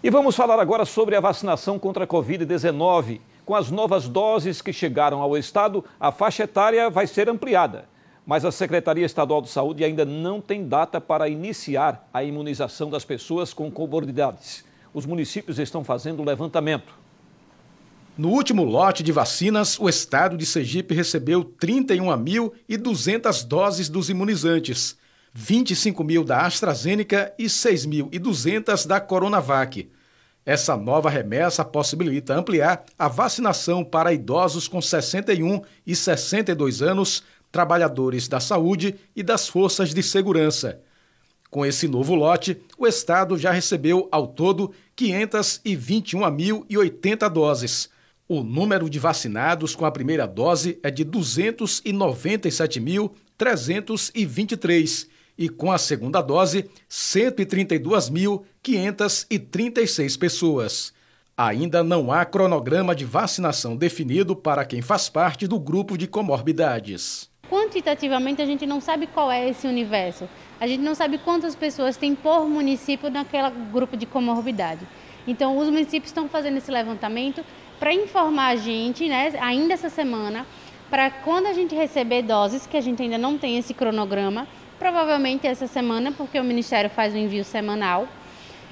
E vamos falar agora sobre a vacinação contra a Covid-19. Com as novas doses que chegaram ao Estado, a faixa etária vai ser ampliada. Mas a Secretaria Estadual de Saúde ainda não tem data para iniciar a imunização das pessoas com comorbidades. Os municípios estão fazendo o levantamento. No último lote de vacinas, o estado de Sergipe recebeu 31.200 doses dos imunizantes. 25 mil da AstraZeneca e 6.200 da Coronavac. Essa nova remessa possibilita ampliar a vacinação para idosos com 61 e 62 anos, trabalhadores da saúde e das forças de segurança. Com esse novo lote, o Estado já recebeu, ao todo, 521.080 doses. O número de vacinados com a primeira dose é de 297.323 e com a segunda dose, 132.536 pessoas. Ainda não há cronograma de vacinação definido para quem faz parte do grupo de comorbidades. Quantitativamente, a gente não sabe qual é esse universo. A gente não sabe quantas pessoas tem por município naquele grupo de comorbidade. Então, os municípios estão fazendo esse levantamento para informar a gente, né, ainda essa semana, para quando a gente receber doses, que a gente ainda não tem esse cronograma, provavelmente essa semana, porque o Ministério faz o um envio semanal,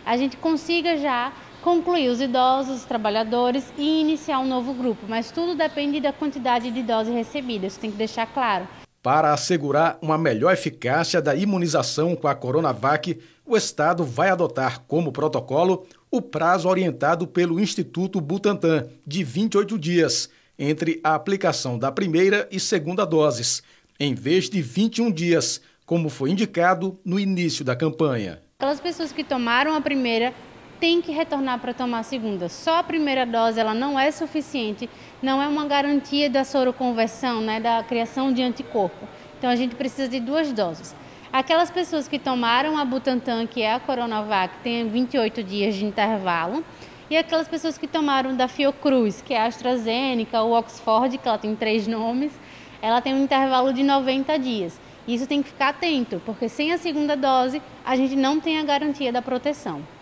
a gente consiga já concluir os idosos, os trabalhadores e iniciar um novo grupo, mas tudo depende da quantidade de doses recebidas, isso tem que deixar claro. Para assegurar uma melhor eficácia da imunização com a Coronavac, o Estado vai adotar como protocolo o prazo orientado pelo Instituto Butantan, de 28 dias, entre a aplicação da primeira e segunda doses, em vez de 21 dias como foi indicado no início da campanha. Aquelas pessoas que tomaram a primeira têm que retornar para tomar a segunda. Só a primeira dose ela não é suficiente, não é uma garantia da soroconversão, né, da criação de anticorpo. Então a gente precisa de duas doses. Aquelas pessoas que tomaram a Butantan, que é a Coronavac, tem 28 dias de intervalo, e aquelas pessoas que tomaram da Fiocruz, que é a AstraZeneca, o Oxford, que ela tem três nomes, ela tem um intervalo de 90 dias. Isso tem que ficar atento, porque sem a segunda dose a gente não tem a garantia da proteção.